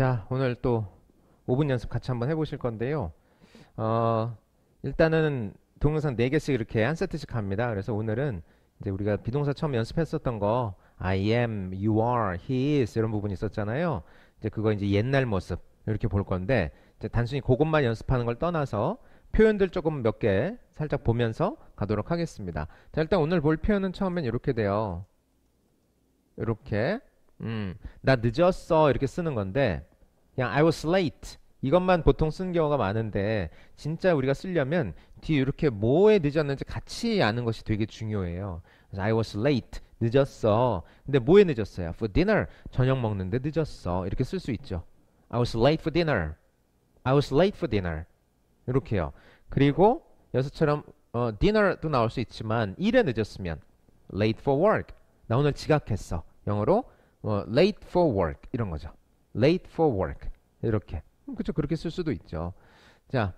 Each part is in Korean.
자, 오늘 또 5분 연습 같이 한번 해보실 건데요. 어, 일단은 동영상 4개씩 이렇게 한 세트씩 합니다. 그래서 오늘은 이제 우리가 비동사 처음 연습했었던 거 I am, you are, he is 이런 부분이 있었잖아요. 이제 그거 이제 옛날 모습 이렇게 볼 건데 이제 단순히 그것만 연습하는 걸 떠나서 표현들 조금 몇 개 살짝 보면서 가도록 하겠습니다. 자, 일단 오늘 볼 표현은 처음엔 이렇게 돼요. 이렇게 음, 나 늦었어 이렇게 쓰는 건데 그냥 I was late 이것만 보통 쓴 경우가 많은데 진짜 우리가 쓰려면 뒤에 이렇게 뭐에 늦었는지 같이 아는 것이 되게 중요해요. 그래서 I was late 늦었어. 근데 뭐에 늦었어요? For dinner 저녁 먹는데 늦었어. 이렇게 쓸 수 있죠. I was late for dinner. I was late for dinner. 이렇게요. 그리고 여기서처럼 어, dinner도 나올 수 있지만 일에 늦었으면 late for work. 나 오늘 지각했어. 영어로 어, late for work 이런 거죠. late for work 이렇게 그렇죠 그렇게 쓸 수도 있죠 자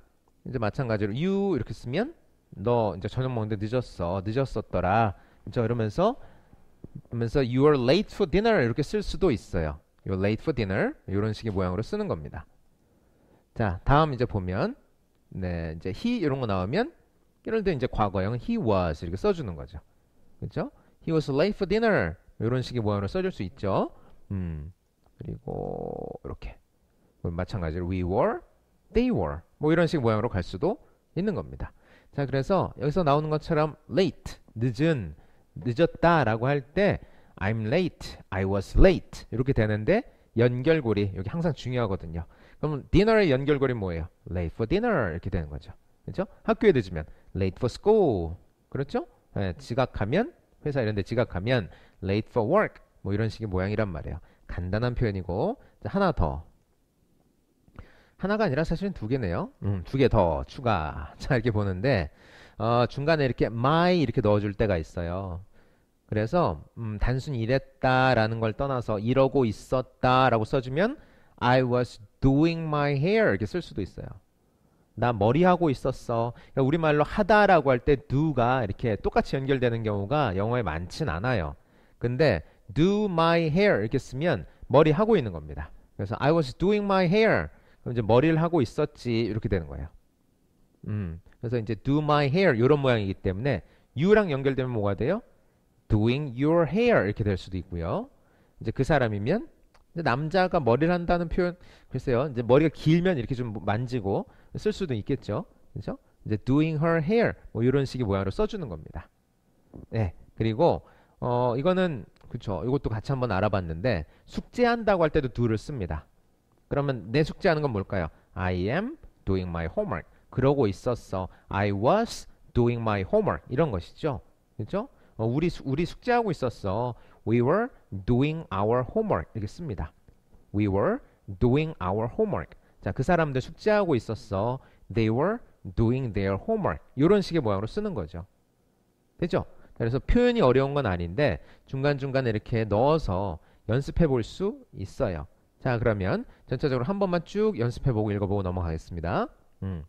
이제 마찬가지로 you 이렇게 쓰면 너 이제 저녁 먹는데 늦었어 늦었었더라 그렇죠 이러면서 하면서 you are late for dinner 이렇게 쓸 수도 있어요 you're late for dinner 이런 식의 모양으로 쓰는 겁니다 자 다음 이제 보면 네 이제 he 이런 거 나오면 이럴 때 이제 과거형 he was 이렇게 써주는 거죠 그렇죠 he was late for dinner 이런 식의 모양으로 써줄 수 있죠 음 그리고 이렇게 뭐 마찬가지로 we were, they were 뭐 이런 식 모양으로 갈 수도 있는 겁니다. 자 그래서 여기서 나오는 것처럼 late 늦은 늦었다라고 할 때 I'm late, I was late 이렇게 되는데 연결고리 여기 항상 중요하거든요. 그럼 dinner의 연결고리 뭐예요? late for dinner 이렇게 되는 거죠. 그렇죠? 학교에 늦으면 late for school 그렇죠? 네, 지각하면 회사 이런 데 지각하면 late for work 뭐 이런 식의 모양이란 말이에요. 간단한 표현이고 하나 더 하나가 아니라 사실은 두 개네요. 음, 두개 더 추가. 자 이렇게 보는데 어, 중간에 이렇게 my 이렇게 넣어줄 때가 있어요. 그래서 음, 단순히 이랬다라는 걸 떠나서 이러고 있었다라고 써주면 I was doing my hair 이렇게 쓸 수도 있어요. 나 머리 하고 있었어. 그러니까 우리말로 하다라고 할 때 do가 이렇게 똑같이 연결되는 경우가 영어에 많진 않아요. 근데 do my hair 이렇게 쓰면 머리 하고 있는 겁니다. 그래서 I was doing my hair. 그럼 이제 머리를 하고 있었지 이렇게 되는 거예요. 음. 그래서 이제 do my hair 이런 모양이기 때문에 you랑 연결되면 뭐가 돼요? doing your hair 이렇게 될 수도 있고요. 이제 그 사람이면 이제 남자가 머리를 한다는 표현 글쎄요. 이제 머리가 길면 이렇게 좀 만지고 쓸 수도 있겠죠. 그죠? 이제 doing her hair 뭐 이런 식의 모양으로 써주는 겁니다. 네. 그리고 어 이거는 그렇죠 이것도 같이 한번 알아봤는데 숙제한다고 할 때도 do를 씁니다. 그러면 내 숙제하는 건 뭘까요? I am doing my homework. 그러고 있었어. I was doing my homework. 이런 것이죠. 그죠? 렇 어, 우리, 우리 숙제하고 있었어. We were doing our homework. 이렇게 씁니다. We were doing our homework. 자, 그 사람들 숙제하고 있었어. They were doing their homework. 이런 식의 모양으로 쓰는 거죠. 되죠? 그래서 표현이 어려운 건 아닌데 중간중간 에 이렇게 넣어서 연습해 볼 수 있어요. 자 그러면 전체적으로 한 번만 쭉 연습해 보고 읽어보고 넘어가겠습니다. 음.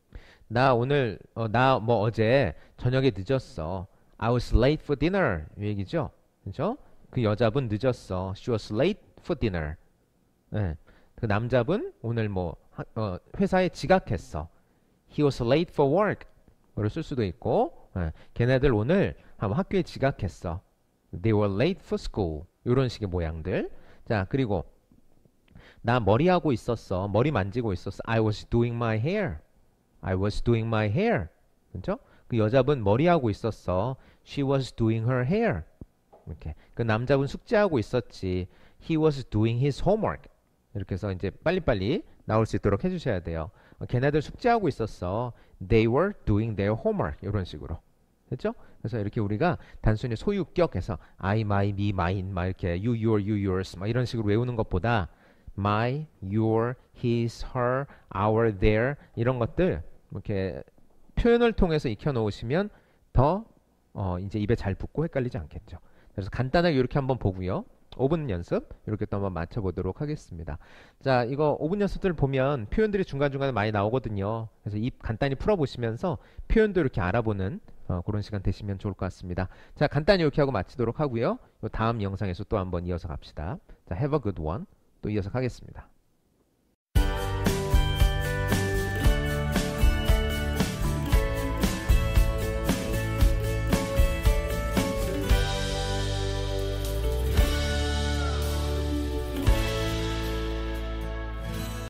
나 오늘 어, 나뭐 어제 저녁에 늦었어. I was late for dinner. 이 얘기죠. 그죠? 그 여자분 늦었어. She was late for dinner. 네. 그 남자분 오늘 뭐 어, 회사에 지각했어. He was late for work. 를쓸 수도 있고 예, 걔네들 오늘 아마 학교에 지각했어. They were late for school. 이런 식의 모양들. 자 그리고 나 머리하고 있었어. 머리 만지고 있었어. I was doing my hair. I was doing my hair. 그죠? 그 여자분 머리하고 있었어. She was doing her hair. 이렇게. 그 남자분 숙제하고 있었지. He was doing his homework. 이렇게 해서 이제 빨리빨리 나올 수 있도록 해주셔야 돼요. 어, 걔네들 숙제하고 있었어. They were doing their homework. 이런 식으로. 됐죠? 그래서 이렇게 우리가 단순히 소유격에서 I, my, me, mine, 막 이렇게 you, your, you, yours 막 이런 식으로 외우는 것보다 my, your, his, her, our, their 이런 것들 이렇게 표현을 통해서 익혀 놓으시면 더 어, 이제 입에 잘 붙고 헷갈리지 않겠죠. 그래서 간단하게 이렇게 한번 보고요. 5분 연습 이렇게 또 한번 맞춰보도록 하겠습니다. 자 이거 5분 연습들 보면 표현들이 중간중간에 많이 나오거든요. 그래서 입 간단히 풀어보시면서 표현도 이렇게 알아보는 어, 그런 시간 되시면 좋을 것 같습니다. 자 간단히 이렇게 하고 마치도록 하고요. 다음 영상에서 또 한번 이어서 갑시다. 자 have a good one 또 이어서 가겠습니다.